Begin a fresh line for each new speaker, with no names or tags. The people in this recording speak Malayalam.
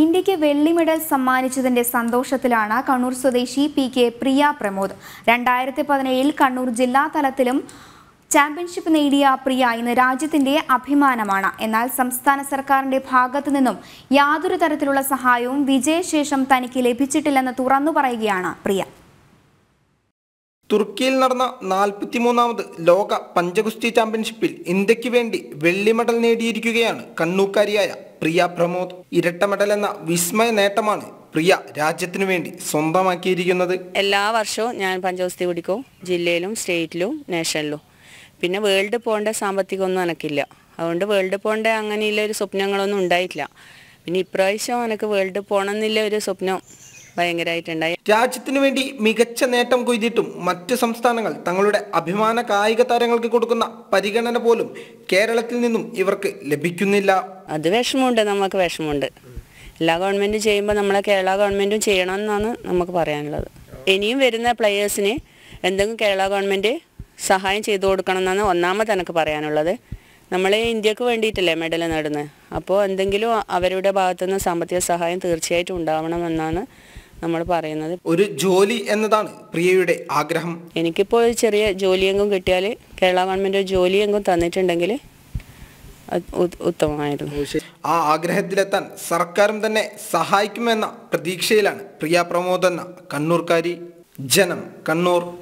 ഇന്ത്യക്ക് വെള്ളി മെഡൽ സമ്മാനിച്ചതിന്റെ സന്തോഷത്തിലാണ് കണ്ണൂർ സ്വദേശി പി കെ പ്രിയ പ്രമോദ് രണ്ടായിരത്തി പതിനേഴിൽ കണ്ണൂർ ജില്ലാ തലത്തിലും ചാമ്പ്യൻഷിപ്പ് നേടിയ പ്രിയ ഇന്ന് രാജ്യത്തിന്റെ അഭിമാനമാണ് എന്നാൽ സംസ്ഥാന സർക്കാരിന്റെ ഭാഗത്ത് നിന്നും യാതൊരു തരത്തിലുള്ള സഹായവും വിജയശേഷം തനിക്ക് ലഭിച്ചിട്ടില്ലെന്ന് തുറന്നു പറയുകയാണ് പ്രിയ
തുർക്കിയിൽ നടന്ന നാൽപ്പത്തിമൂന്നാമത് ലോക പഞ്ചഗുസ്തി ചാമ്പ്യൻഷിപ്പിൽ ഇന്ത്യക്ക് വേണ്ടി വെള്ളി മെഡൽ നേടിയിരിക്കുകയാണ് കണ്ണൂക്കാരിയായ പ്രിയ പ്രമോദ് ഇരട്ട മെഡൽ എന്ന വിസ്മയ നേട്ടമാണ് പ്രിയ രാജ്യത്തിനു വേണ്ടി സ്വന്തമാക്കിയിരിക്കുന്നത്
എല്ലാ വർഷവും ഞാൻ പഞ്ചഗുസ്തി കുടിക്കും ജില്ലയിലും സ്റ്റേറ്റിലും നാഷണലിലും പിന്നെ വേൾഡ് പോകേണ്ട സാമ്പത്തികമൊന്നും എനക്കില്ല അതുകൊണ്ട് വേൾഡ് പോകേണ്ട അങ്ങനെയുള്ള ഒരു സ്വപ്നങ്ങളൊന്നും ഉണ്ടായിട്ടില്ല പിന്നെ ഇപ്രാവശ്യം എനിക്ക് വേൾഡ് പോകണമെന്നില്ല ഒരു സ്വപ്നം ഭയങ്കരമായിട്ടുണ്ടായി
രാജ്യത്തിന് വേണ്ടി മികച്ച നേട്ടം കൊയ്തിട്ടും മറ്റ് സംസ്ഥാനങ്ങൾ തങ്ങളുടെ അഭിമാന കായിക താരങ്ങൾക്ക് കൊടുക്കുന്ന പരിഗണന പോലും കേരളത്തിൽ നിന്നും ഇവർക്ക് ലഭിക്കുന്നില്ല അത് വിഷമമുണ്ട് നമുക്ക് വിഷമമുണ്ട്
എല്ലാ ഗവൺമെന്റും ചെയ്യുമ്പോൾ നമ്മളെ കേരള ഗവൺമെന്റും ചെയ്യണമെന്നാണ് നമുക്ക് പറയാനുള്ളത് ഇനിയും വരുന്ന പ്ലെയേഴ്സിന് എന്തെങ്കിലും കേരള ഗവൺമെന്റ് സഹായം ചെയ്തു കൊടുക്കണം എന്നാണ് ഒന്നാമത് എനിക്ക് പറയാനുള്ളത് നമ്മളെ ഇന്ത്യക്ക് വേണ്ടിയിട്ടല്ലേ മെഡൽ നേടുന്നത് അപ്പോൾ എന്തെങ്കിലും അവരുടെ ഭാഗത്തുനിന്ന് സാമ്പത്തിക സഹായം തീർച്ചയായിട്ടും ഉണ്ടാവണമെന്നാണ് നമ്മൾ പറയുന്നത് ഒരു
ജോലി എന്നതാണ് പ്രിയയുടെ ആഗ്രഹം
എനിക്കിപ്പോൾ ഒരു ചെറിയ ജോലിയെങ്കും കിട്ടിയാൽ കേരള ഗവൺമെന്റ് ഒരു ജോലിയെങ്കും തന്നിട്ടുണ്ടെങ്കിൽ
ഉത്തമമായിരുന്നു ആ ആഗ്രഹത്തിലെത്താൻ സർക്കാരും തന്നെ സഹായിക്കുമെന്ന പ്രതീക്ഷയിലാണ് പ്രിയ പ്രമോദ് എന്ന കണ്ണൂർക്കാരി ജനം കണ്ണൂർ